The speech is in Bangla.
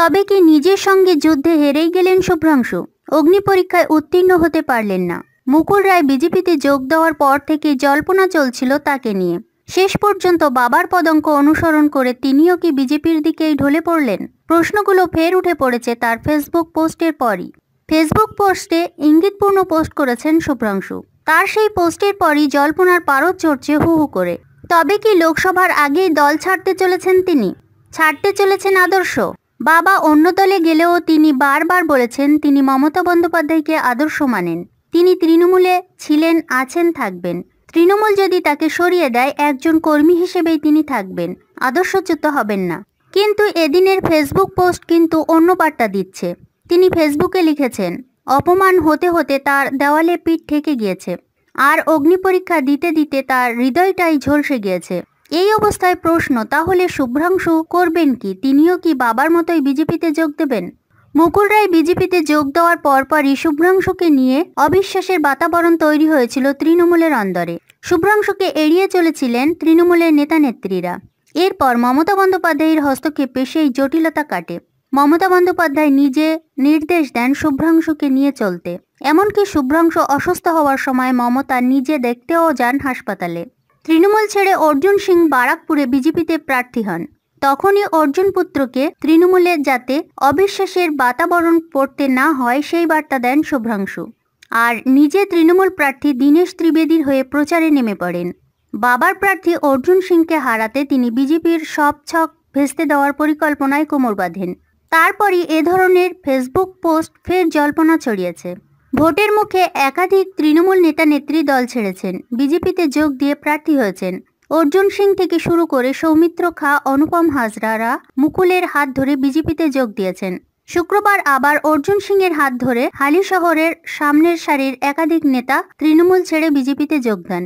তবে কি নিজের সঙ্গে যুদ্ধে হেরেই গেলেন শুভ্রাংশু অগ্নি পরীক্ষায় উত্তীর্ণ হতে পারলেন না মুকুল রায় বিজেপিতে যোগ দেওয়ার পর থেকে জল্পনা চলছিল তাকে নিয়ে শেষ পর্যন্ত বাবার পদঙ্ক অনুসরণ করে তিনিও কি বিজেপির দিকেই ঢলে পড়লেন প্রশ্নগুলো ফের উঠে পড়েছে তার ফেসবুক পোস্টের পরই ফেসবুক পোস্টে ইঙ্গিতপূর্ণ পোস্ট করেছেন শুভ্রাংশু তার সেই পোস্টের পরই জল্পনার পারদ চড়ছে হু হু করে তবে কি লোকসভার আগেই দল ছাড়তে চলেছেন তিনি ছাড়তে চলেছেন আদর্শ বাবা অন্য দলে গেলেও তিনি বারবার বলেছেন তিনি মমতা বন্দ্যোপাধ্যায়কে আদর্শ মানেন তিনি তৃণমূলে ছিলেন আছেন থাকবেন তৃণমূল যদি তাকে সরিয়ে দেয় একজন কর্মী হিসেবেই তিনি থাকবেন আদর্শচ্যুত হবেন না কিন্তু এদিনের ফেসবুক পোস্ট কিন্তু অন্য পাট্টা দিচ্ছে তিনি ফেসবুকে লিখেছেন অপমান হতে হতে তার দেওয়ালে পিঠ ঠেকে গিয়েছে আর অগ্নি পরীক্ষা দিতে দিতে তার হৃদয়টাই ঝলসে গিয়েছে এই অবস্থায় প্রশ্ন তাহলে শুভ্রাংশু করবেন কি তিনিও কি বাবার মতোই বিজেপিতে যোগ দেবেন মুকুল রায় বিজেপিতে যোগ দেওয়ার পরপরই শুভ্রাংশুকে নিয়ে অবিশ্বাসের বাতাবরণ তৈরি হয়েছিল তৃণমূলের অন্দরে শুভ্রাংশুকে এড়িয়ে চলেছিলেন তৃণমূলের নেতানেত্রীরা এরপর মমতা বন্দ্যোপাধ্যায়ের হস্তক্ষেপে সেই জটিলতা কাটে মমতা বন্দ্যোপাধ্যায় নিজে নির্দেশ দেন শুভ্রাংশুকে নিয়ে চলতে এমনকি শুভ্রাংশু অসুস্থ হওয়ার সময় মমতা নিজে দেখতেও যান হাসপাতালে তৃণমূল ছেড়ে অর্জুন সিং বারাকপুরে বিজেপিতে প্রার্থী হন তখনই অর্জুন পুত্রকে তৃণমূলে যাতে অবিশ্বাসের বাতাবরণ পড়তে না হয় সেই বার্তা দেন শুভ্রাংশু আর নিজে তৃণমূল প্রার্থী দীনেশ ত্রিবেদীর হয়ে প্রচারে নেমে পড়েন বাবার প্রার্থী অর্জুন সিংকে হারাতে তিনি বিজেপির সব ছক ভেস্তে দেওয়ার পরিকল্পনায় কোমর বাঁধেন তারপরই এ ধরনের ফেসবুক পোস্ট ফের জল্পনা ছড়িয়েছে ভোটের মুখে একাধিক তৃণমূল নেতা নেত্রী দল ছেড়েছেন বিজেপিতে যোগ দিয়ে প্রার্থী হয়েছেন অর্জুন সিং থেকে শুরু করে সৌমিত্র খা অনুপম হাজরারা মুকুলের হাত ধরে বিজেপিতে যোগ দিয়েছেন শুক্রবার আবার অর্জুন সিংয়ের হাত ধরে হালি শহরের সামনের সারির একাধিক নেতা তৃণমূল ছেড়ে বিজেপিতে যোগ দেন